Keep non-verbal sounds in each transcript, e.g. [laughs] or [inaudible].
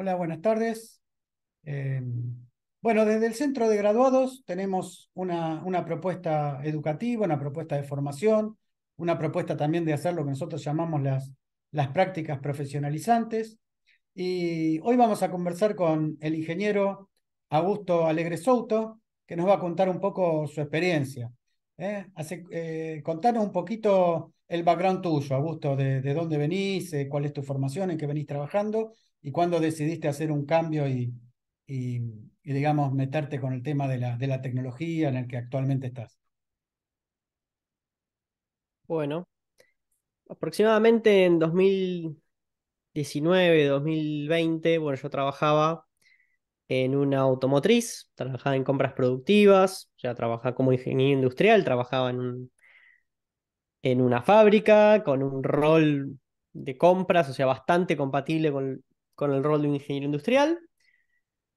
Hola, buenas tardes. Eh, bueno, desde el Centro de Graduados tenemos una, una, propuesta educativa, una propuesta de formación, una propuesta también de hacer lo que nosotros llamamos las, las prácticas profesionalizantes. Y hoy vamos a conversar con el ingeniero Augusto Alegre Souto, que nos va a contar un poco su experiencia. ¿Eh? Hace, eh, contanos un poquito el background tuyo, Augusto, de, de dónde venís, eh, cuál es tu formación, en qué venís trabajando y cuándo decidiste hacer un cambio y, digamos, meterte con el tema de la, tecnología en el que actualmente estás? Bueno, aproximadamente en 2019, 2020, bueno, yo trabajaba en una automotriz, trabajaba en compras productivas, ya trabajaba como ingeniero industrial, trabajaba en, en una fábrica con un rol de compras, o sea, bastante compatible con, con el rol de un ingeniero industrial.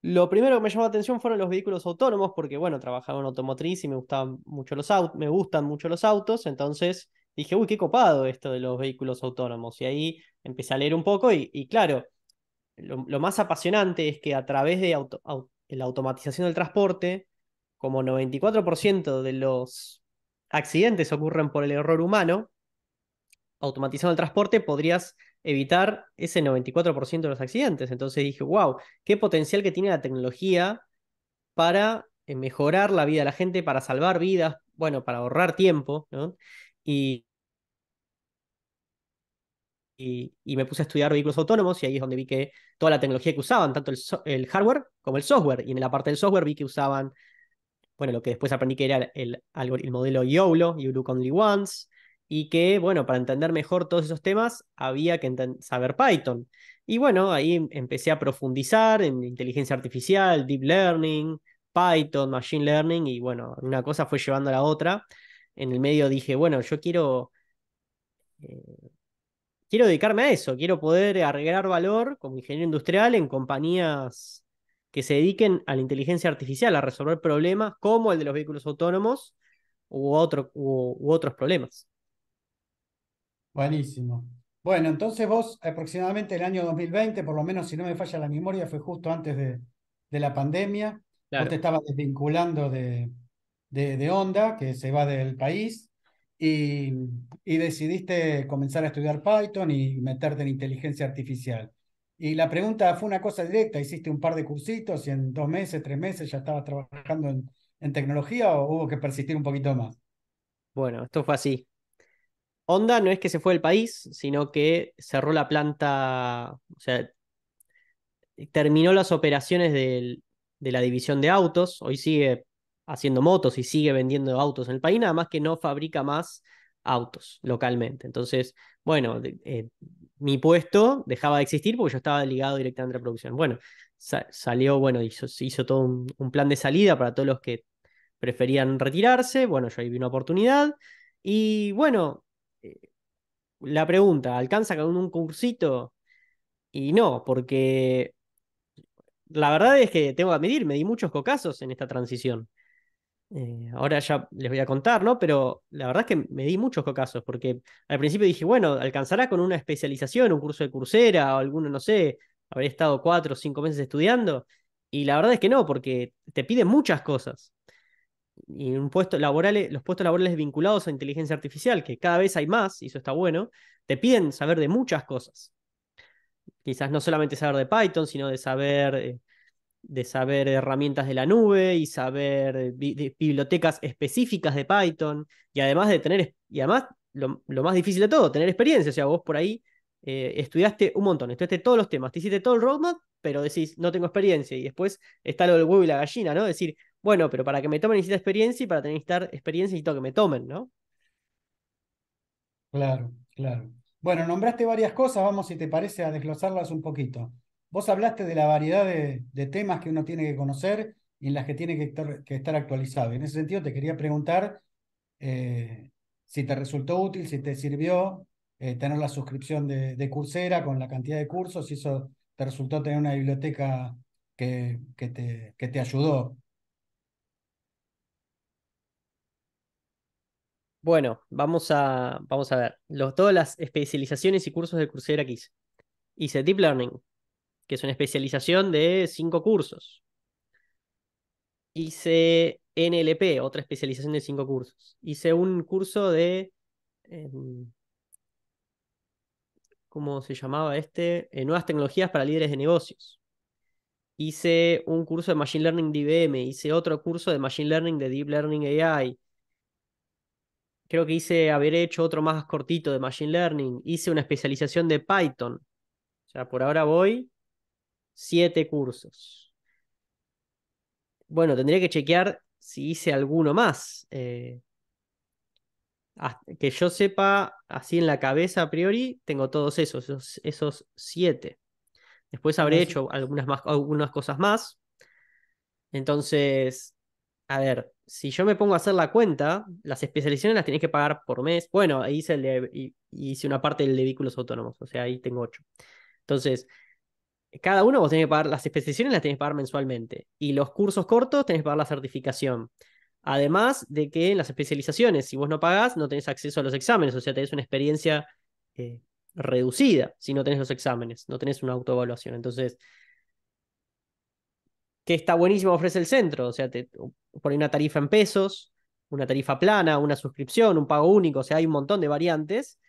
Lo primero que me llamó la atención fueron los vehículos autónomos, porque bueno, trabajaba en automotriz y me mucho los me gustan mucho los autos, entonces dije, uy, qué copado esto de los vehículos autónomos. Y ahí empecé a leer un poco y, claro, lo, más apasionante es que a través de la automatización del transporte, como 94% de los accidentes ocurren por el error humano, automatizando el transporte podrías evitar ese 94% de los accidentes. Entonces dije, wow, qué potencial que tiene la tecnología para eh, mejorar la vida de la gente, para salvar vidas, bueno, para ahorrar tiempo, Y, me puse a estudiar vehículos autónomos y ahí es donde vi que toda la tecnología que usaban, tanto el, hardware como el software, y en la parte del software vi que usaban, bueno, lo que después aprendí que era el, el modelo YOLO, You Look Only Once, y que, bueno, para entender mejor todos esos temas había que saber Python. Y bueno, ahí em-, empecé a profundizar en inteligencia artificial, deep learning, Python, machine learning, y bueno, una cosa fue llevando a la otra. En el medio dije, bueno, yo quiero... Eh, quiero dedicarme a eso, quiero poder agregar valor como ingeniero industrial en compañías que se dediquen a la inteligencia artificial, a resolver problemas como el de los vehículos autónomos u, otro, u otros problemas. Buenísimo. Bueno, entonces vos aproximadamente el año 2020, por lo menos si no me falla la memoria, fue justo antes de, la pandemia. Vos te estabas desvinculando de, de, de, Onda, que se va del país, y, decidiste comenzar a estudiar Python y meterte en inteligencia artificial. Y la pregunta fue una cosa directa, hiciste un par de cursitos y en dos meses, tres meses ya estabas trabajando en, en tecnología o hubo que persistir un poquito más. Bueno, esto fue así. Honda no es que se fue del país, sino que cerró la planta, o sea, terminó las operaciones de la división de autos, hoy sigue haciendo motos y sigue vendiendo autos en el país, nada más que no fabrica más autos localmente. Entonces, bueno, eh, mi puesto dejaba de existir porque yo estaba ligado directamente a la producción. Bueno, salió, bueno, hizo, todo un, un, plan de salida para todos los que preferían retirarse. Bueno, yo ahí vi una oportunidad. Y bueno, la pregunta, ¿alcanza con un cursito? Y no, porque la verdad es que tengo que admitir, me di muchos cocazos en esta transición. Eh, ahora ya les voy a contar, ¿no? Pero la verdad es que me di muchos cocazos, porque al principio dije, bueno, alcanzará con una especialización, un curso de cursera o alguno, no sé, habré estado cuatro o cinco meses estudiando. Y la verdad es que no, porque te piden muchas cosas y los puestos laborales vinculados a inteligencia artificial, que cada vez hay más, y eso está bueno, te piden saber de muchas cosas. Quizás no solamente saber de Python, sino de saber, eh, de saber herramientas de la nube y saber bibliotecas específicas de Python, y además de tener, y además lo, más difícil de todo, tener experiencia. O sea, vos por ahí eh, estudiaste un montón, estudiaste todos los temas, te hiciste todo el roadmap pero decís, no tengo experiencia. Y después está lo del huevo y la gallina, ¿no? Decir, bueno, pero para que me tomen necesito experiencia y para tener experiencia necesito que me tomen, ¿no? Claro, claro. Bueno, nombraste varias cosas, vamos si te parece a desglosarlas un poquito. Vos hablaste de la variedad de, temas que uno tiene que conocer y en las que tiene que estar, actualizado. En ese sentido, te quería preguntar eh, si te resultó útil, si te sirvió eh, tener la suscripción de, de Coursera con la cantidad de cursos, si eso resultó tener una biblioteca que, te, que te ayudó. Bueno, vamos a, vamos a ver. Los, todas las especializaciones y cursos de Coursera que Hice Deep Learning, que es una especialización de cinco cursos. Hice NLP, otra especialización de cinco cursos. Hice un curso de em, ¿cómo se llamaba este? En eh, nuevas tecnologías para líderes de negocios. Hice un curso de Machine Learning de IBM, hice otro curso de Machine Learning de Deep Learning AI. Creo que hice haber hecho otro más cortito de Machine Learning. Hice una especialización de Python. O sea, por ahora voy siete cursos. Bueno, tendría que chequear si hice alguno más. Eh, que yo sepa así en la cabeza a priori, tengo todos esos, esos, siete. Después habré hecho algunas, más, algunas cosas más. Entonces, a ver, si yo me pongo a hacer la cuenta, las especializaciones las tenés que pagar por mes. Bueno, hice, hice una parte del de vehículos autónomos, o sea, ahí tengo ocho. Entonces, cada uno vos tenés que pagar, las especializaciones las tenés que pagar mensualmente. Y los cursos cortos tenés que pagar la certificación. Además de que en las especializaciones, si vos no pagás, no tenés acceso a los exámenes, o sea, tenés una experiencia eh, reducida si no tenés los exámenes, no tenés una autoevaluación. Entonces, que está buenísimo ofrece el centro, o sea, te pone una tarifa en pesos, una tarifa plana, una suscripción, un pago único, o sea, hay un montón de variantes.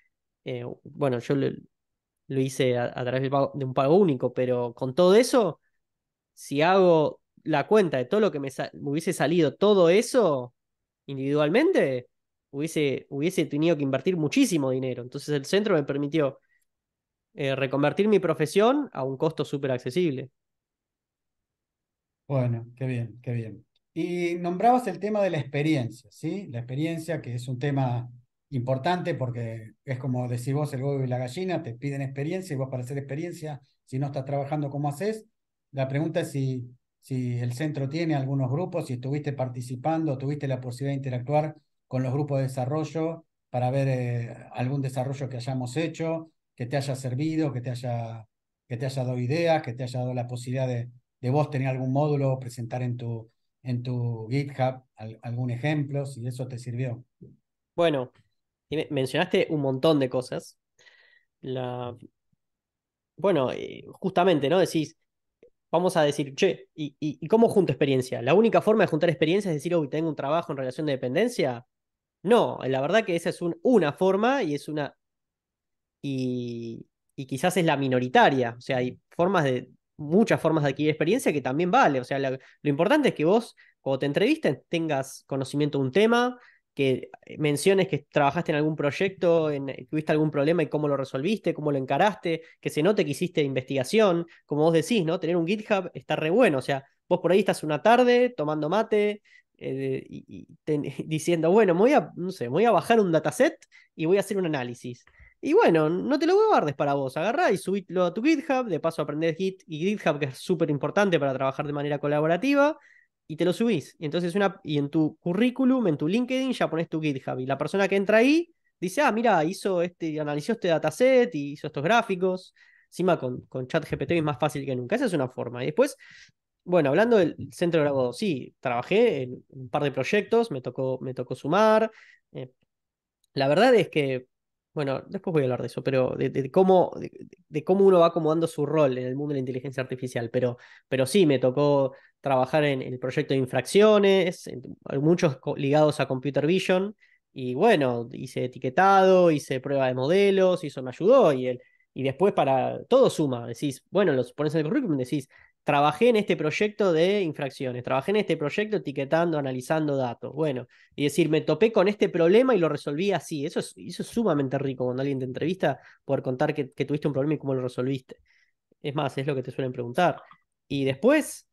Eh, bueno, yo lo, hice a, a través de un pago único, pero con todo eso, si hago la cuenta de todo lo que me, hubiese salido, todo eso individualmente, hubiese, hubiese tenido que invertir muchísimo dinero. Entonces el centro me permitió eh, reconvertir mi profesión a un costo súper accesible. Bueno, qué bien, qué bien. Y nombrabas el tema de la experiencia, ¿sí? La experiencia que es un tema importante porque es como decís vos, el huevo y la gallina, te piden experiencia y vos para hacer experiencia, si no estás trabajando, ¿cómo haces? La pregunta es si si el centro tiene algunos grupos, si estuviste participando, tuviste la posibilidad de interactuar con los grupos de desarrollo para ver eh, algún desarrollo que hayamos hecho, que te haya servido, que te haya, que te haya dado ideas, que te haya dado la posibilidad de, de vos tener algún módulo, presentar en tu, en tu GitHub algún ejemplo, si eso te sirvió. Bueno, mencionaste un montón de cosas. La... Bueno, eh, justamente, ¿no? Decís, vamos a decir, che, ¿y, cómo junto experiencia? ¿La única forma de juntar experiencia es decir, hoy oh, tengo un trabajo en relación de dependencia? No, la verdad que esa es una forma y es una... Y, quizás es la minoritaria, o sea, hay formas de, muchas formas de adquirir experiencia que también vale. O sea, lo importante es que vos, cuando te entrevisten, tengas conocimiento de un tema, que menciones que trabajaste en algún proyecto, en, eh, tuviste algún problema y cómo lo resolviste, cómo lo encaraste, que se note que hiciste investigación, como vos decís, ¿no? Tener un GitHub está re bueno, o sea, vos por ahí estás una tarde tomando mate eh, y, [laughs] diciendo, bueno, voy a, no sé, voy a bajar un dataset y voy a hacer un análisis. Y bueno, no te lo guardes para vos, agarrá y subilo a tu GitHub, de paso aprendés Git y GitHub, que es súper importante para trabajar de manera colaborativa, y te lo subís. Y entonces una, y en tu currículum, en tu LinkedIn, ya pones tu GitHub. Y la persona que entra ahí dice, ah, mira, hizo este, analizó este dataset y hizo estos gráficos. Encima con, con ChatGPT es más fácil que nunca. Esa es una forma. Y después, bueno, hablando del centro de grado, sí, trabajé en un par de proyectos, me tocó, me tocó sumar. Eh, la verdad es que bueno, después voy a hablar de eso, pero de, cómo, de, cómo uno va acomodando su rol en el mundo de la inteligencia artificial. Pero, pero sí, me tocó trabajar en, el proyecto de infracciones, muchos ligados a Computer Vision. Y bueno, hice etiquetado, hice prueba de modelos, y eso me ayudó. Y, el, y después para todo suma, decís, bueno, los pones en el currículum, decís, trabajé en este proyecto de infracciones, trabajé en este proyecto etiquetando, analizando datos. Bueno, y decir, me topé con este problema y lo resolví así. Eso es, eso es sumamente rico cuando alguien te entrevista, poder contar que, tuviste un problema y cómo lo resolviste. Es más, es lo que te suelen preguntar. Y después.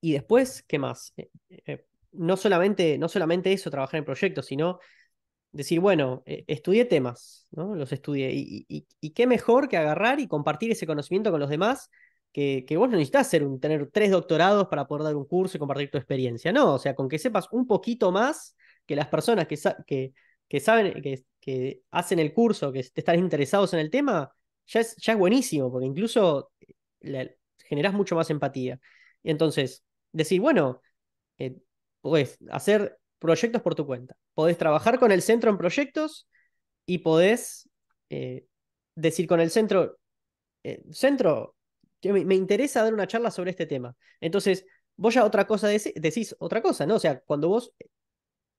Y después, ¿qué más? Eh, eh, no, solamente, no solamente eso, trabajar en proyectos, sino decir, bueno, e, estudié temas, ¿no? Los estudié. Y, qué mejor que agarrar y compartir ese conocimiento con los demás, que, vos no necesitas tener tres doctorados para poder dar un curso y compartir tu experiencia. No, o sea, con que sepas un poquito más que las personas que, saben, que, hacen el curso, que están interesados en el tema, ya es, ya es buenísimo, porque incluso generas eh, generás mucho más empatía. Y entonces, decir, bueno, pues hacer proyectos por tu cuenta. Podés trabajar con el centro en proyectos y podés eh, decir con el centro, eh, centro, me, me, interesa dar una charla sobre este tema. Entonces, vos ya otra cosa decís, otra cosa, ¿no? O sea, cuando vos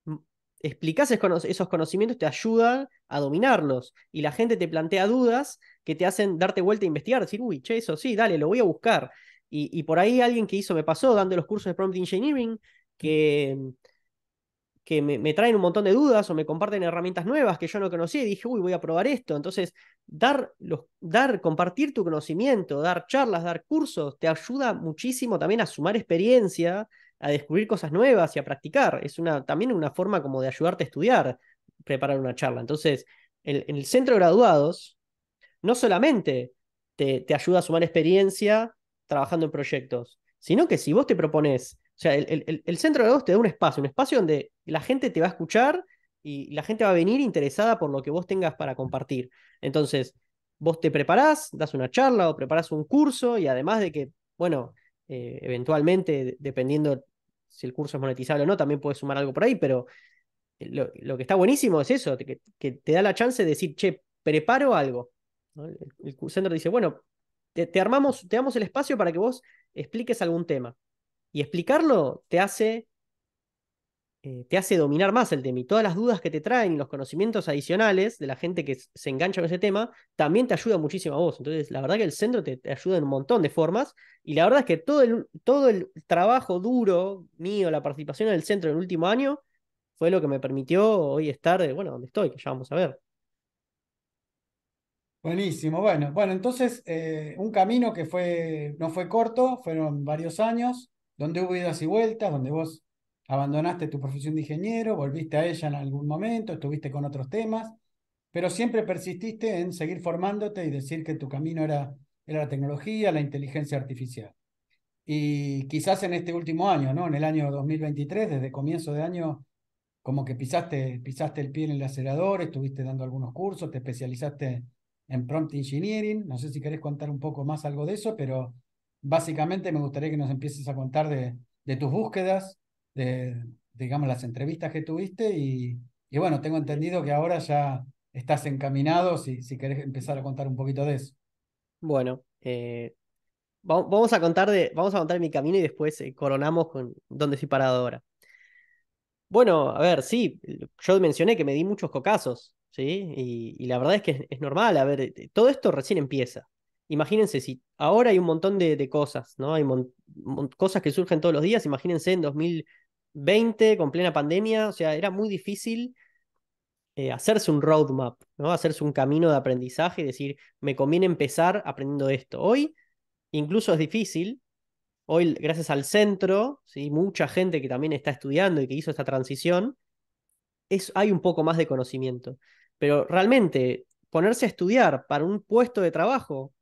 mm, explicás esos conocimientos, te ayudan a dominarlos y la gente te plantea dudas que te hacen darte vuelta a e investigar, decir, uy, che, eso sí, dale, lo voy a buscar. Y, por ahí alguien que hizo, me pasó dando los cursos de prompt engineering, que... Mm, que me, traen un montón de dudas o me comparten herramientas nuevas que yo no conocía y dije, uy, voy a probar esto. Entonces, dar, los, dar, compartir tu conocimiento, dar charlas, dar cursos, te ayuda muchísimo también a sumar experiencia, a descubrir cosas nuevas y a practicar. Es una, también una forma como de ayudarte a estudiar, preparar una charla. Entonces, en el, centro de graduados, no solamente te, te ayuda a sumar experiencia trabajando en proyectos, sino que si vos te propones o sea, el, centro de voz te da un espacio, un espacio donde la gente te va a escuchar y la gente va a venir interesada por lo que vos tengas para compartir. Entonces, vos te preparás, das una charla o preparás un curso y además de que, bueno, eh, eventualmente, dependiendo si el curso es monetizable o no, también puedes sumar algo por ahí, pero eh, lo, que está buenísimo es eso, que, te da la chance de decir, che, preparo algo. El, centro dice, bueno, te, armamos, te damos el espacio para que vos expliques algún tema. Y explicarlo te hace, eh, te hace dominar más el tema. Y todas las dudas que te traen, los conocimientos adicionales de la gente que se engancha con ese tema, también te ayuda muchísimo a vos. Entonces, la verdad que el centro te, ayuda en un montón de formas. Y la verdad es que todo el, todo el trabajo duro mío, la participación en el centro en el último año, fue lo que me permitió hoy estar, eh, bueno, donde estoy, que ya vamos a ver. Buenísimo, bueno, bueno, entonces eh, un camino que fue, no fue corto, fueron varios años, donde hubo idas y vueltas, donde vos abandonaste tu profesión de ingeniero, volviste a ella en algún momento, estuviste con otros temas, pero siempre persististe en seguir formándote y decir que tu camino era, era la tecnología, la inteligencia artificial. Y quizás en este último año, ¿no? En el año 2023, desde comienzo de año, como que pisaste, pisaste el pie en el acelerador, estuviste dando algunos cursos, te especializaste en prompt engineering. No sé si querés contar un poco más algo de eso, pero básicamente me gustaría que nos empieces a contar de, tus búsquedas, de, digamos, las entrevistas que tuviste y, bueno, tengo entendido que ahora ya estás encaminado, si, si querés empezar a contar un poquito de eso. Bueno, eh, vamos, a contar de, vamos a contar mi camino y después eh, coronamos con dónde estoy parado ahora. Bueno, a ver, sí, yo mencioné que me di muchos cocazos, ¿sí? Y, la verdad es que es, es normal, a ver, eh, todo esto recién empieza, imagínense si ahora hay un montón de, cosas, ¿no? Hay cosas que surgen todos los días, imagínense en 2020 con plena pandemia, o sea, era muy difícil eh, hacerse un roadmap, ¿no? Hacerse un camino de aprendizaje y decir, me conviene empezar aprendiendo esto. Hoy incluso es difícil. Hoy, gracias al centro, ¿sí? mucha gente que también está estudiando y que hizo esta transición, es, hay un poco más de conocimiento. Pero realmente ponerse a estudiar para un puesto de trabajo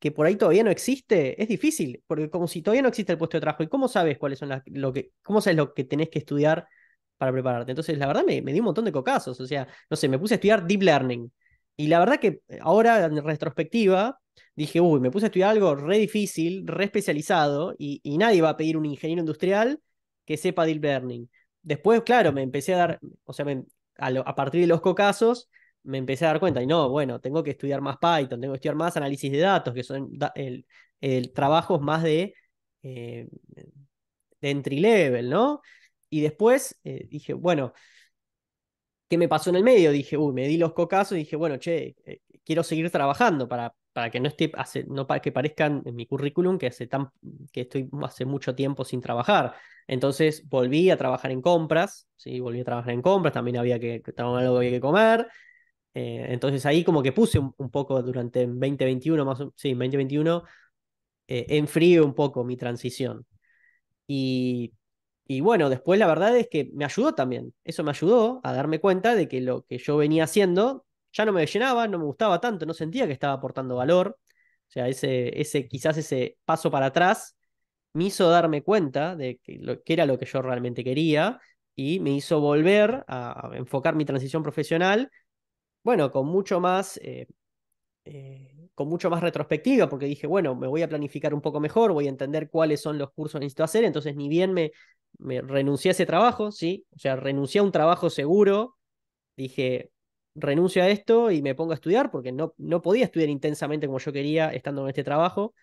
que, por ahí todavía no existe, es difícil, porque como si todavía no existe el puesto de trabajo, ¿y cómo sabes cuáles son lo que, cómo sabes lo que tenés que estudiar para prepararte? Entonces, la verdad me, me di un montón de cocazos, o sea, no sé, me puse a estudiar deep learning. Y la verdad que ahora, en retrospectiva, dije, uy, me puse a estudiar algo re difícil, re especializado, y, nadie va a pedir un ingeniero industrial que sepa deep learning. Después, claro, me empecé a dar, o sea, a, partir de los cocasos, me empecé a dar cuenta, y no, bueno, tengo que estudiar más Python, tengo que estudiar más análisis de datos, que son el, el trabajos más de, eh, de entry level, ¿no? Y después eh, dije, bueno, ¿qué me pasó en el medio? Dije, uy, me di los cocasos, y dije, bueno, che, eh, quiero seguir trabajando para, para que no esté, no para que parezcan en mi currículum que tan, que estoy hace mucho tiempo sin trabajar. Entonces volví a trabajar en compras, sí, volví a trabajar en compras, también había que, algo había que comer, eh, entonces ahí como que puse un, poco durante 2021, más sí, 2021, eh, un poco mi transición. Y, bueno, después la verdad es que me ayudó también. Eso me ayudó a darme cuenta de que lo que yo venía haciendo ya no me llenaba, no me gustaba tanto, no sentía que estaba aportando valor. O sea, ese, ese, quizás ese paso para atrás me hizo darme cuenta de que, lo, que era lo que yo realmente quería y me hizo volver a enfocar mi transición profesional bueno, con mucho más... Eh, eh, con mucho más retrospectiva, porque dije, bueno, me voy a planificar un poco mejor, voy a entender cuáles son los cursos que necesito hacer, entonces ni bien me, renuncié a ese trabajo, ¿sí? O sea, renuncié a un trabajo seguro, dije, renuncio a esto y me pongo a estudiar, porque no, no podía estudiar intensamente como yo quería estando en este trabajo,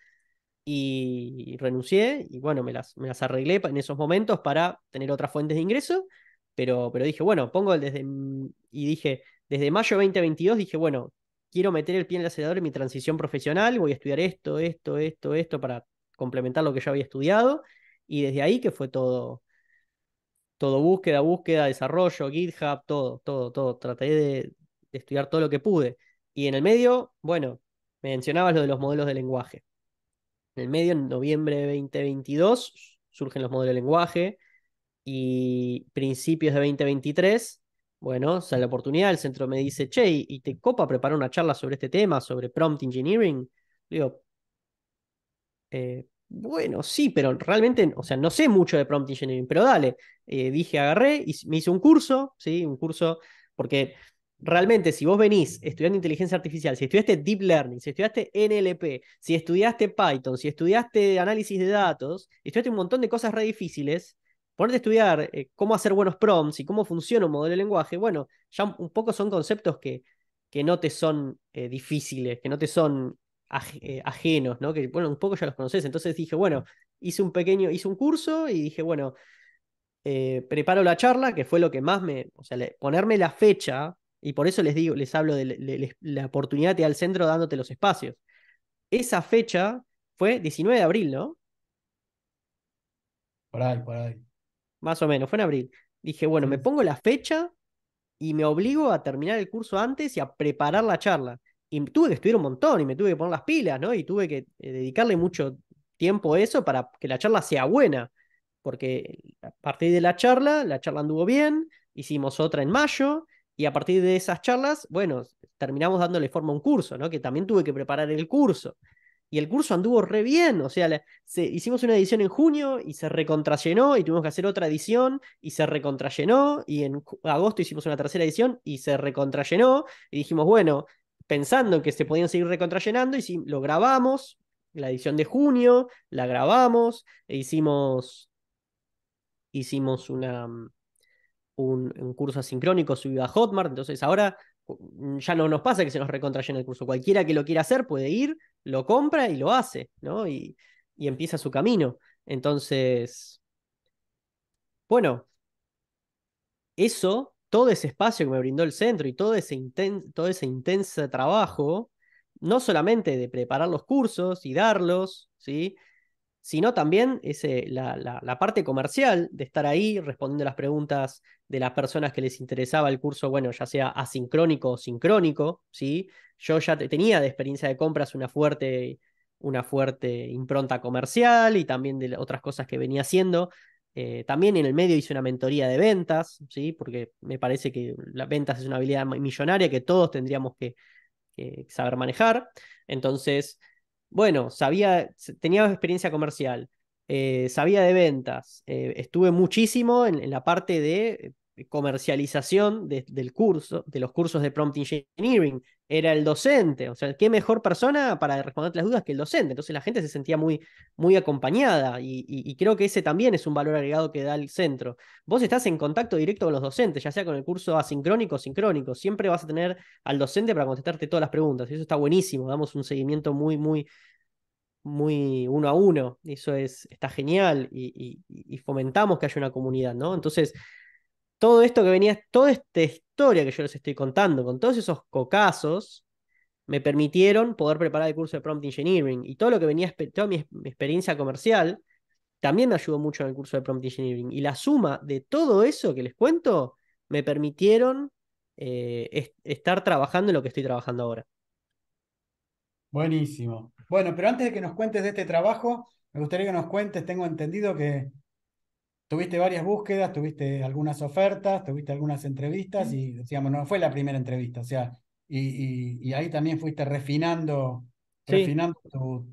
y, renuncié, y bueno, me las, me las arreglé en esos momentos para tener otras fuentes de ingreso, pero, pero dije, bueno, pongo el desde, y dije, desde mayo de 2022 dije, bueno, quiero meter el pie en el acelerador en mi transición profesional, voy a estudiar esto, esto, esto, esto para complementar lo que yo había estudiado. Y desde ahí que fue todo, todo búsqueda, búsqueda, desarrollo, GitHub, todo, todo, todo. Traté de, estudiar todo lo que pude. Y en el medio, bueno, mencionabas lo de los modelos de lenguaje. En el medio, en noviembre de 2022, surgen los modelos de lenguaje y principios de 2023 bueno, sale la oportunidad, el centro me dice, che, ¿y te copa preparar una charla sobre este tema, sobre prompt engineering? Le digo, eh, bueno, sí, pero realmente, o sea, no sé mucho de prompt engineering, pero dale, eh, dije, agarré y me hice un curso, ¿sí? Un curso, porque realmente si vos venís estudiando inteligencia artificial, si estudiaste deep learning, si estudiaste NLP, si estudiaste Python, si estudiaste análisis de datos, estudiaste un montón de cosas re difíciles, ponerte a estudiar eh, cómo hacer buenos prompts y cómo funciona un modelo de lenguaje, bueno, ya un poco son conceptos que, que no te son eh, difíciles, que no te son eh, ajenos, ¿no? Que bueno, un poco ya los conoces. Entonces dije, bueno, hice un pequeño, hice un curso y dije, bueno, preparo la charla, que fue lo que más me, o sea, ponerme la fecha, y por eso les digo, les hablo de la oportunidad de al centro dándote los espacios. Esa fecha fue 19 de abril, ¿no? Por ahí, por ahí más o menos, fue en abril. Dije, bueno, me pongo la fecha y me obligo a terminar el curso antes y a preparar la charla. Y tuve que estudiar un montón y me tuve que poner las pilas, ¿no? Y tuve que eh, dedicarle mucho tiempo a eso para que la charla sea buena. Porque a partir de la charla, la charla anduvo bien, hicimos otra en mayo, y a partir de esas charlas, bueno, terminamos dándole forma a un curso, ¿no? Que también tuve que preparar el curso y el curso anduvo re bien, o sea, hicimos una edición en junio y se recontrallenó y tuvimos que hacer otra edición y se recontrallenó y en agosto hicimos una tercera edición y se recontrallenó y dijimos, bueno, pensando que se podían seguir recontrallenando y si lo grabamos, la edición de junio, la grabamos e hicimos hicimos una mm, un, curso asincrónico subido a Hotmart, entonces ahora mm, ya no nos pasa que se nos recontrayen el curso. Cualquiera que lo quiera hacer puede ir, lo compra y lo hace, ¿no? Y, empieza su camino. Entonces, bueno, eso, todo ese espacio que me brindó el centro y todo ese, todo ese intenso trabajo, no solamente de preparar los cursos y darlos, ¿sí? sino también eh, la, parte comercial de estar ahí respondiendo las preguntas de las personas que les interesaba el curso, bueno, ya sea asincrónico o sincrónico, ¿sí? Yo ya tenía de experiencia de compras una fuerte, una fuerte impronta comercial y también de otras cosas que venía haciendo. Eh, también en el medio hice una mentoría de ventas, ¿sí? Porque me parece que las ventas es una habilidad millonaria que todos tendríamos que saber manejar. Entonces, bueno, sabía, tenía experiencia comercial, eh, sabía de ventas, eh, estuve muchísimo en, la parte de eh, comercialización del curso, de los cursos de prompt engineering, era el docente. O sea, qué mejor persona para responderte las dudas que el docente. Entonces la gente se sentía muy, muy acompañada y, creo que ese también es un valor agregado que da el centro. Vos estás en contacto directo con los docentes, ya sea con el curso asincrónico o sincrónico. Siempre vas a tener al docente para contestarte todas las preguntas. Y eso está buenísimo. Damos un seguimiento muy, muy muy uno a uno, eso es, está genial y, y fomentamos que haya una comunidad, ¿no? Entonces, todo esto que venía, toda esta historia que yo les estoy contando, con todos esos cocazos, me permitieron poder preparar el curso de Prompt Engineering. Y todo lo que venía, toda mi, experiencia comercial, también me ayudó mucho en el curso de Prompt Engineering. Y la suma de todo eso que les cuento, me permitieron eh, estar trabajando en lo que estoy trabajando ahora. Buenísimo. Bueno, pero antes de que nos cuentes de este trabajo, me gustaría que nos cuentes, tengo entendido que tuviste varias búsquedas, tuviste algunas ofertas, tuviste algunas entrevistas y, digamos, no fue la primera entrevista, o sea, y, ahí también fuiste refinando, tu...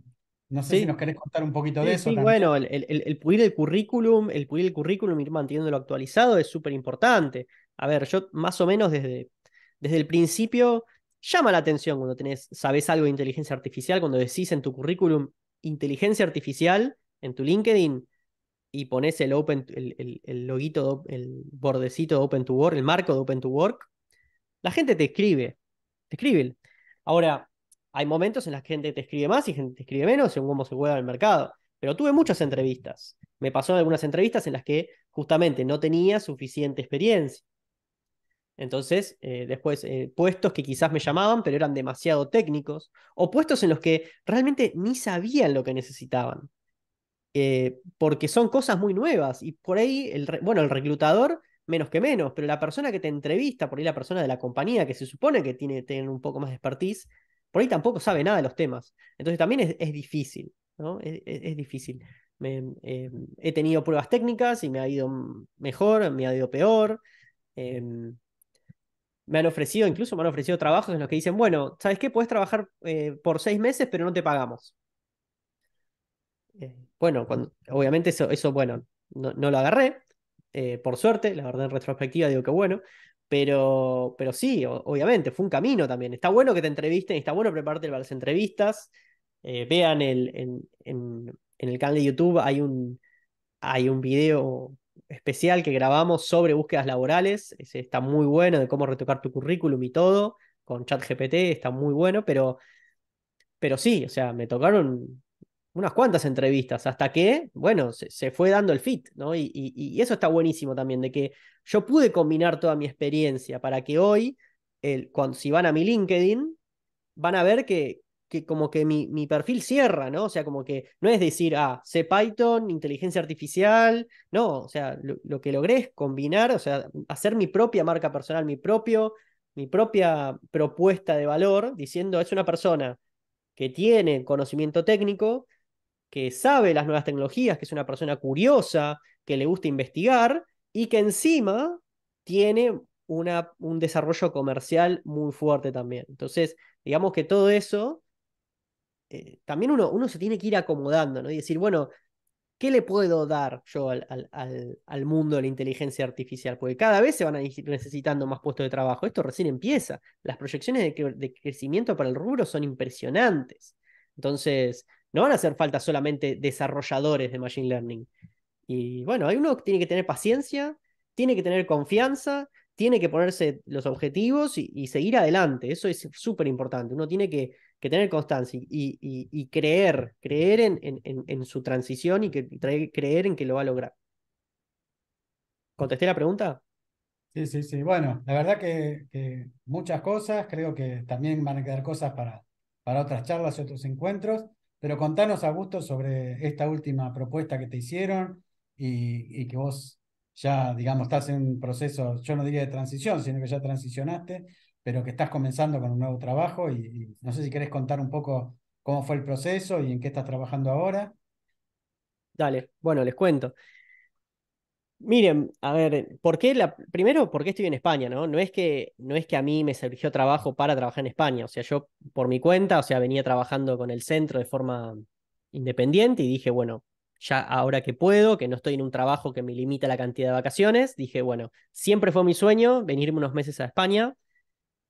No sé si nos querés contar un poquito de eso. Sí, bueno, el, el, el, pulir el currículum, el pulir el currículum, ir manteniéndolo actualizado es súper importante. A ver, yo más o menos desde, desde el principio llama la atención cuando tenés, sabes algo de inteligencia artificial, cuando decís en tu currículum inteligencia artificial, en tu LinkedIn, y pones el open, el, loguito, el bordecito de Open to Work, el marco de Open to Work, la gente te escribe, te escribe. Ahora, hay momentos en los que gente te escribe más y gente te escribe menos, según cómo se juega el mercado. Pero tuve muchas entrevistas. Me pasó algunas entrevistas en las que justamente no tenía suficiente experiencia. Entonces, eh, después, eh, puestos que quizás me llamaban, pero eran demasiado técnicos, o puestos en los que realmente ni sabían lo que necesitaban. Eh, porque son cosas muy nuevas y por ahí, el bueno, el reclutador menos que menos, pero la persona que te entrevista, por ahí la persona de la compañía que se supone que tiene, un poco más de expertise, por ahí tampoco sabe nada de los temas. Entonces también es, difícil, ¿no? Es, difícil. Em, eh, he tenido pruebas técnicas y me ha ido mejor, me ha ido peor. Em, me han ofrecido, incluso me han ofrecido trabajos en los que dicen, bueno, ¿sabes qué? Puedes trabajar eh, por seis meses, pero no te pagamos. Eh, bueno, obviamente eso, bueno, no, lo agarré, eh, por suerte, la verdad en retrospectiva digo que bueno, pero, pero sí, obviamente, fue un camino también. Está bueno que te entrevisten, está bueno prepararte para las entrevistas. Eh, vean el, en, el canal de YouTube hay un, hay un video especial que grabamos sobre búsquedas laborales, está muy bueno de cómo retocar tu currículum y todo, con ChatGPT, está muy bueno, pero, pero sí, o sea, me tocaron unas cuantas entrevistas, hasta que, bueno, se, fue dando el fit, ¿no? Y, eso está buenísimo también, de que yo pude combinar toda mi experiencia para que hoy, el, cuando, si van a mi LinkedIn, van a ver que, que como que mi, perfil cierra, ¿no? O sea, como que no es decir, ah, sé Python, inteligencia artificial, no, o sea, lo, que logré es combinar, o sea, hacer mi propia marca personal, mi, propio, mi propia propuesta de valor, diciendo, es una persona que tiene conocimiento técnico, que sabe las nuevas tecnologías, que es una persona curiosa, que le gusta investigar y que encima tiene una, un desarrollo comercial muy fuerte también. Entonces, digamos que todo eso, eh, también uno, uno se tiene que ir acomodando, ¿no? Y decir, bueno, ¿qué le puedo dar yo al, mundo de la inteligencia artificial? Porque cada vez se van a ir necesitando más puestos de trabajo. Esto recién empieza. Las proyecciones de, de crecimiento para el rubro son impresionantes. Entonces, no van a hacer falta solamente desarrolladores de Machine Learning. Y bueno, hay uno que tiene que tener paciencia, tiene que tener confianza, tiene que ponerse los objetivos y, seguir adelante. Eso es súper importante. Uno tiene que, tener constancia y, creer, creer en, su transición y creer en que lo va a lograr. ¿Contesté la pregunta? Sí, sí, sí. Bueno, la verdad que, muchas cosas. Creo que también van a quedar cosas para, para otras charlas y otros encuentros. Pero contanos, Augusto, sobre esta última propuesta que te hicieron y, que vos ya, digamos, estás en un proceso, yo no diría de transición, sino que ya transicionaste, pero que estás comenzando con un nuevo trabajo y, y no sé si querés contar un poco cómo fue el proceso y en qué estás trabajando ahora. Dale, bueno, les cuento. Miren, a ver, ¿por qué la, primero, ¿por qué estoy en España? ¿no? No, es que, no es que a mí me surgió trabajo para trabajar en España, o sea, yo por mi cuenta, o sea, venía trabajando con el centro de forma independiente y dije, bueno, ya ahora que puedo, que no estoy en un trabajo que me limita la cantidad de vacaciones, dije, bueno, siempre fue mi sueño venirme unos meses a España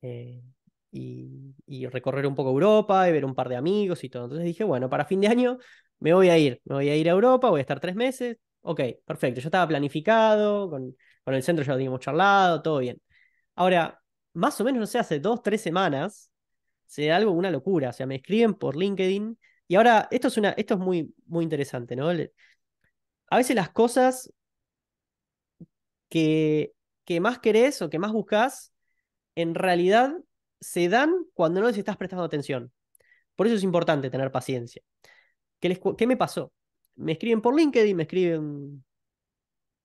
eh, y, y recorrer un poco Europa y ver un par de amigos y todo. Entonces dije, bueno, para fin de año me voy a ir, me voy a ir a Europa, voy a estar tres meses, ok, perfecto, yo estaba planificado, con, el centro ya lo teníamos charlado, todo bien. Ahora, más o menos, no sé, hace dos, tres semanas, se da algo, una locura, o sea, me escriben por LinkedIn y ahora, esto es, una, esto es muy, muy interesante, ¿no? a veces las cosas que, que más querés o que más buscas, en realidad se dan cuando no les estás prestando atención. Por eso es importante tener paciencia. qué me pasó? me escriben por LinkedIn, me escriben,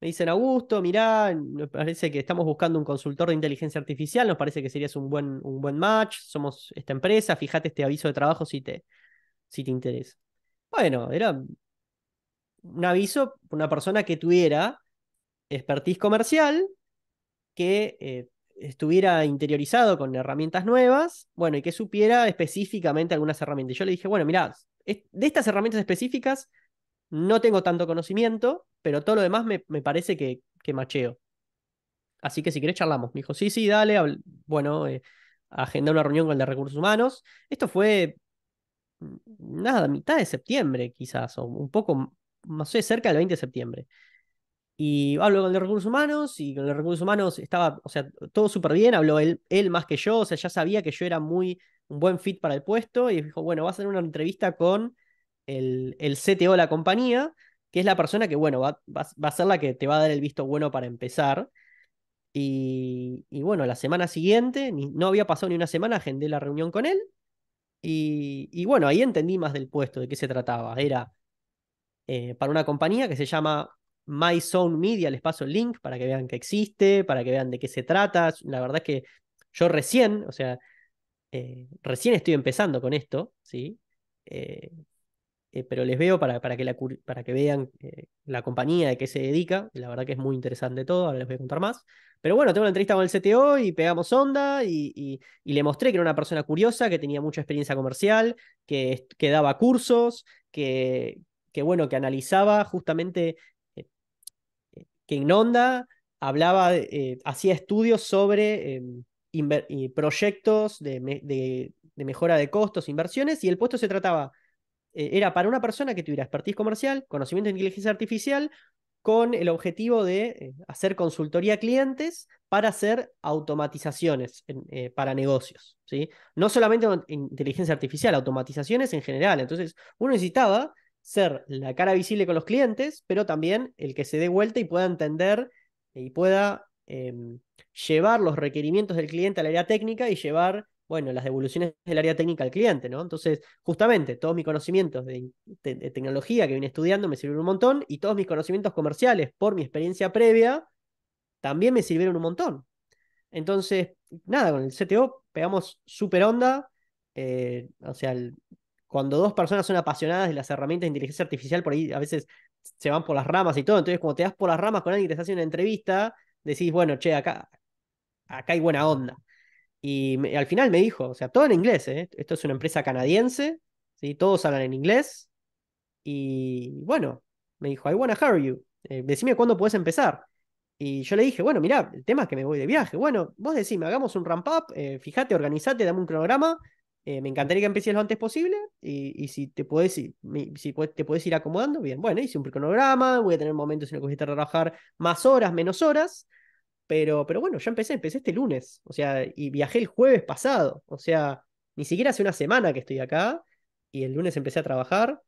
me dicen Augusto, mirá, nos parece que estamos buscando un consultor de inteligencia artificial, nos parece que serías un buen, un buen match, somos esta empresa, fíjate este aviso de trabajo si te, si te interesa. Bueno, era un aviso, una persona que tuviera expertise comercial, que eh, estuviera interiorizado con herramientas nuevas, bueno, y que supiera específicamente algunas herramientas. Yo le dije, bueno, mirá, de estas herramientas específicas, no tengo tanto conocimiento, pero todo lo demás me, parece que, macheo. Así que si querés charlamos. Me dijo, sí, sí, dale. Bueno, eh, agendé una reunión con el de recursos humanos. Esto fue, mm, nada, mitad de septiembre quizás, o un poco, no sé, cerca del 20 de septiembre. Y hablo con el de recursos humanos y con el de recursos humanos estaba, o sea, todo súper bien, habló él, él más que yo, o sea, ya sabía que yo era muy un buen fit para el puesto y dijo, bueno, vas a hacer una entrevista con el, CTO de la compañía, que es la persona que, bueno, va, a ser la que te va a dar el visto bueno para empezar. Y, bueno, la semana siguiente, no había pasado ni una semana, agendé la reunión con él. Y, bueno, ahí entendí más del puesto, de qué se trataba. Era eh, para una compañía que se llama My Zone Media, les paso el link para que vean que existe, para que vean de qué se trata. La verdad es que yo recién, o sea, eh, recién estoy empezando con esto, ¿sí? Eh, eh, pero les veo para, para, que, para que vean eh, la compañía de qué se dedica. La verdad que es muy interesante todo, ahora les voy a contar más. Pero bueno, tengo una entrevista con el CTO y pegamos onda y, le mostré que era una persona curiosa, que tenía mucha experiencia comercial, que, daba cursos, que, que, bueno, que analizaba justamente eh, que en onda hablaba, hacía estudios sobre proyectos de mejora de costos, inversiones, y el puesto se trataba eh, era para una persona que tuviera expertise comercial, conocimiento de inteligencia artificial, con el objetivo de eh, hacer consultoría a clientes para hacer automatizaciones eh, para negocios. ¿sí? No solamente inteligencia artificial, automatizaciones en general. Entonces, uno necesitaba ser la cara visible con los clientes, pero también el que se dé vuelta y pueda entender y pueda em, llevar los requerimientos del cliente a la área técnica y llevar bueno, las devoluciones del área técnica al cliente, ¿no? Entonces, justamente, todos mis conocimientos de, tecnología que vine estudiando me sirvieron un montón y todos mis conocimientos comerciales por mi experiencia previa también me sirvieron un montón. Entonces, nada, con el CTO pegamos súper onda. Eh, o sea, cuando dos personas son apasionadas de las herramientas de inteligencia artificial, por ahí a veces se van por las ramas y todo. Entonces, cuando te das por las ramas con alguien que te haciendo una entrevista, decís, bueno, che, acá, acá hay buena onda. Y al final me dijo, o sea, todo en inglés, ¿eh? esto es una empresa canadiense, todos hablan en inglés. Y bueno, me dijo, I wanna hire you, eh, decime cuándo puedes empezar. Y yo le dije, bueno, mira el tema es que me voy de viaje. Bueno, vos decime, hagamos un ramp up, eh, fijate, fíjate, organizate, dame un cronograma. me encantaría que empieces lo antes posible. Y, si te puedes si, si te podés ir acomodando, bien. Bueno, hice un cronograma, voy a tener momentos en los que voy a trabajar más horas, menos horas. Pero, pero bueno, ya empecé, empecé este lunes, o sea, y viajé el jueves pasado, o sea, ni siquiera hace una semana que estoy acá, y el lunes empecé a trabajar,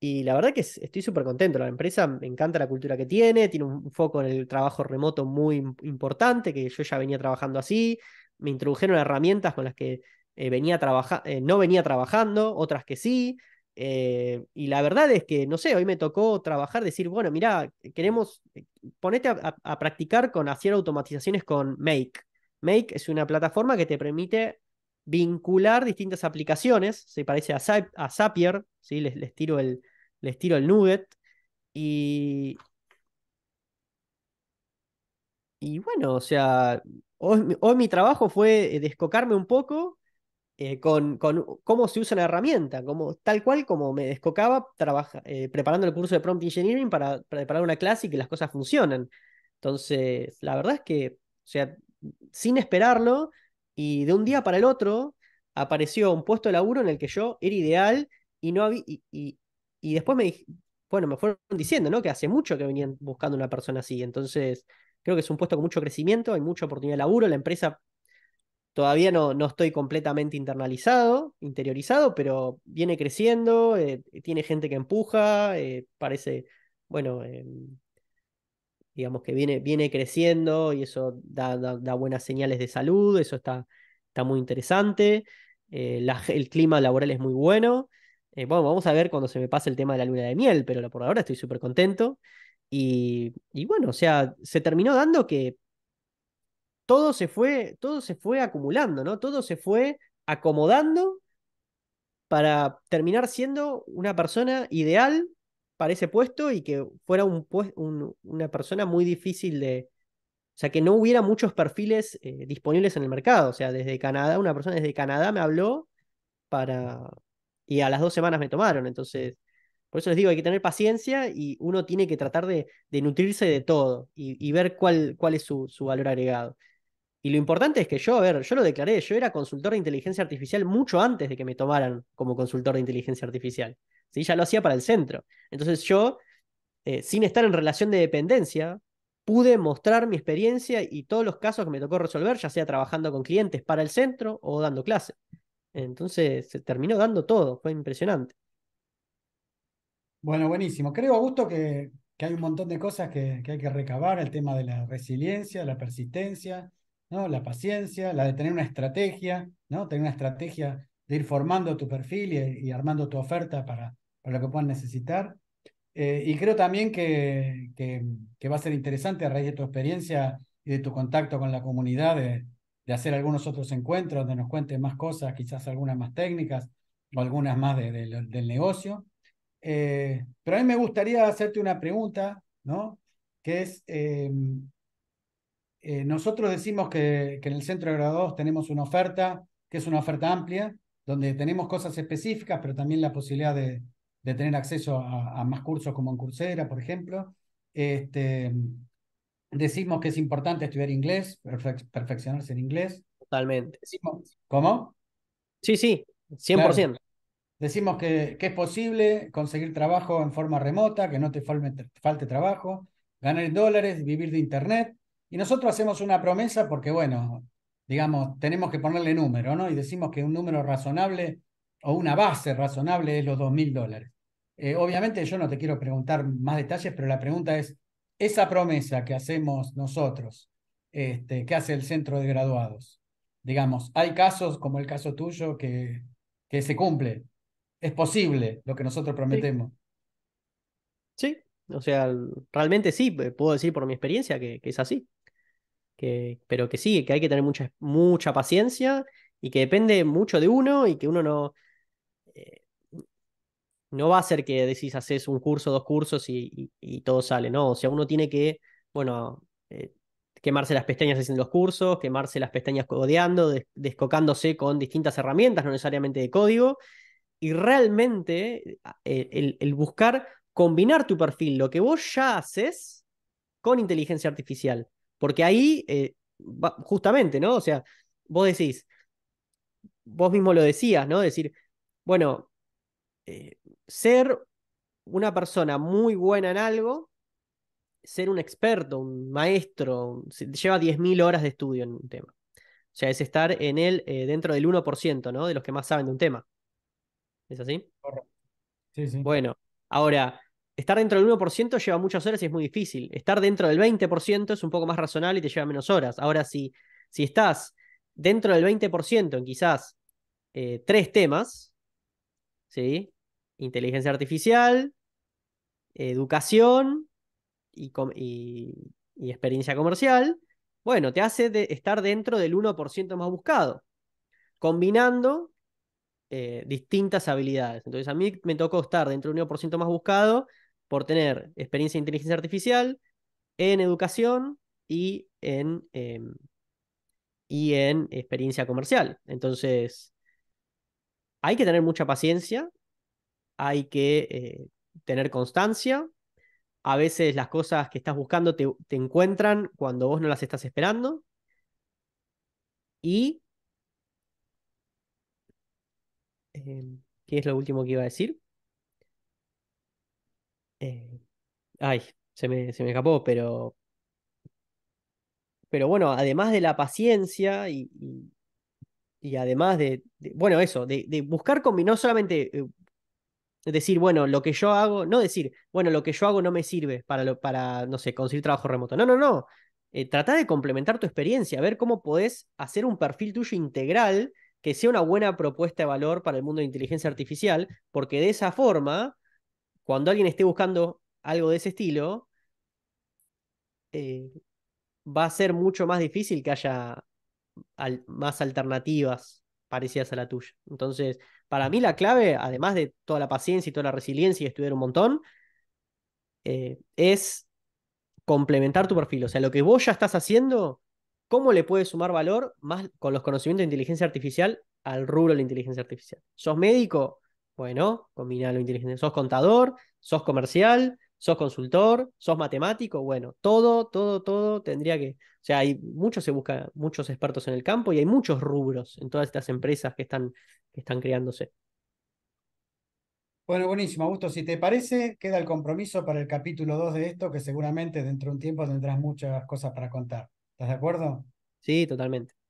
y la verdad que estoy súper contento. La empresa me encanta la cultura que tiene, tiene un foco en el trabajo remoto muy importante, que yo ya venía trabajando así. Me introdujeron herramientas con las que eh, venía eh, no venía trabajando, otras que sí. Eh, y la verdad es que, no sé, hoy me tocó trabajar, decir, bueno, mira, queremos, eh, ponete a, practicar con hacer automatizaciones con Make. Make es una plataforma que te permite vincular distintas aplicaciones, se parece a, Zapier, les, les, tiro el, les tiro el nugget, y, y bueno, o sea, hoy mi trabajo fue eh, descocarme un poco eh, con, cómo se usa la herramienta, como, tal cual como me descocaba eh, preparando el curso de prompt engineering para, preparar una clase y que las cosas funcionen, Entonces, la verdad es que, o sea, sin esperarlo, y de un día para el otro apareció un puesto de laburo en el que yo era ideal y no había, y, después me bueno, me fueron diciendo, ¿no? Que hace mucho que venían buscando una persona así. Entonces, creo que es un puesto con mucho crecimiento, hay mucha oportunidad de laburo, la empresa Todavía no, no estoy completamente internalizado, interiorizado, pero viene creciendo, eh, tiene gente que empuja, eh, parece, bueno, eh, digamos que viene, viene creciendo y eso da, buenas señales de salud, eso está, está muy interesante, el clima laboral es muy bueno. bueno, vamos a ver cuando se me pase el tema de la luna de miel, pero por ahora estoy súper contento. Y, y, bueno, o sea, se terminó dando que todo se fue, todo se fue acumulando, ¿no? Todo se fue acomodando para terminar siendo una persona ideal para ese puesto y que fuera un, una persona muy difícil de... O sea, que no hubiera muchos perfiles eh, disponibles en el mercado. O sea, desde Canadá, una persona desde Canadá me habló para... Y a las dos semanas me tomaron. Entonces, por eso les digo, hay que tener paciencia y uno tiene que tratar de, nutrirse de todo y, ver cuál, cuál es su, su valor agregado. Y lo importante es que yo, a ver, yo lo declaré, yo era consultor de inteligencia artificial mucho antes de que me tomaran como consultor de inteligencia artificial. ¿sí? Ya lo hacía para el centro. Entonces yo, eh, sin estar en relación de dependencia, pude mostrar mi experiencia y todos los casos que me tocó resolver, ya sea trabajando con clientes para el centro o dando clase. Entonces se terminó dando todo, fue impresionante. Bueno, buenísimo. Creo, Augusto, que, que hay un montón de cosas que, que hay que recabar, el tema de la resiliencia, la persistencia, la paciencia, la de tener una estrategia, ¿no? Tener una estrategia de ir formando tu perfil y, armando tu oferta para, para, lo que puedan necesitar. Eh, y creo también que, que, va a ser interesante a raíz de tu experiencia y de tu contacto con la comunidad de, hacer algunos otros encuentros donde nos cuentes más cosas, quizás algunas más técnicas o algunas más del negocio. Eh, pero a mí me gustaría hacerte una pregunta, ¿no? Que es, eh, eh, nosotros decimos que, en el centro de graduados tenemos una oferta, que es una oferta amplia, donde tenemos cosas específicas, pero también la posibilidad de, tener acceso a, más cursos como en Coursera, por ejemplo. Este, decimos que es importante estudiar inglés, perfeccionarse en inglés. Totalmente. ¿Cómo? Sí, sí, 100%. Decimos que, es posible conseguir trabajo en forma remota, que no te falte, falte trabajo, ganar en dólares, vivir de Internet, y nosotros hacemos una promesa porque, bueno, digamos, tenemos que ponerle número, ¿no? Y decimos que un número razonable o una base razonable es los 2.000 mil dólares. Eh, obviamente yo no te quiero preguntar más detalles, pero la pregunta es, esa promesa que hacemos nosotros, este, que hace el centro de graduados, digamos, hay casos como el caso tuyo que, que se cumple, es posible lo que nosotros prometemos. Sí, o sea, realmente sí, puedo decir por mi experiencia que es así pero que sí, que hay que tener mucha, mucha paciencia y que depende mucho de uno y que uno no... Eh, no va a ser que decís haces un curso, dos cursos y, todo sale, ¿no? O sea, uno tiene que, bueno, eh, quemarse las pestañas haciendo los cursos, quemarse las pestañas codeando, descocándose con distintas herramientas, no necesariamente de código, y realmente e-, el, buscar combinar tu perfil, lo que vos ya haces, con inteligencia artificial. Porque ahí, eh, justamente, ¿no? O sea, vos decís, vos mismo lo decías, ¿no? Decir, bueno, eh, ser una persona muy buena en algo, ser un experto, un maestro, lleva 10.000 horas de estudio en un tema. O sea, es estar en el, eh, dentro del 1%, ¿no? De los que más saben de un tema. ¿Es así? Sí, sí. Bueno, ahora, estar dentro del 1% lleva muchas horas y es muy difícil. Estar dentro del 20% es un poco más razonable y te lleva menos horas. Ahora, si, si estás dentro del 20% en quizás eh, tres temas, ¿sí? Inteligencia artificial, educación y, experiencia comercial, bueno, te hace estar dentro del 1% más buscado, combinando eh, distintas habilidades. Entonces a mí me tocó estar dentro del 1% más buscado por tener experiencia en inteligencia artificial, en educación y en, em, y en experiencia comercial. Entonces, hay que tener mucha paciencia, hay que eh, tener constancia. A veces las cosas que estás buscando te, te encuentran cuando vos no las estás esperando. Y... Em, ¿Qué es lo último que iba a decir? Eh, ay, se me, escapó, pero. Pero bueno, además de la paciencia y, y, además de, Bueno, eso, de, buscar combinar, no solamente eh, decir, bueno, lo que yo hago, no decir, bueno, lo que yo hago no me sirve para, lo, para no sé, conseguir trabajo remoto. No, no, no. Eh, trata de complementar tu experiencia, ver cómo podés hacer un perfil tuyo integral que sea una buena propuesta de valor para el mundo de inteligencia artificial, porque de esa forma cuando alguien esté buscando algo de ese estilo, eh, va a ser mucho más difícil que haya más alternativas parecidas a la tuya. Entonces, para mí la clave, además de toda la paciencia y toda la resiliencia y estudiar un montón, eh, es complementar tu perfil. O sea, lo que vos ya estás haciendo, ¿cómo le puedes sumar valor más con los conocimientos de inteligencia artificial al rubro de la inteligencia artificial? ¿Sos médico? Bueno, combina lo inteligente. Sos contador, sos comercial, sos consultor, sos matemático, bueno, todo, todo, todo tendría que. O sea, hay muchos se busca, muchos expertos en el campo y hay muchos rubros en todas estas empresas que están, que están creándose. Bueno, buenísimo, Augusto. Si te parece, queda el compromiso para el capítulo 2 de esto, que seguramente dentro de un tiempo tendrás muchas cosas para contar. ¿Estás de acuerdo? Sí, totalmente.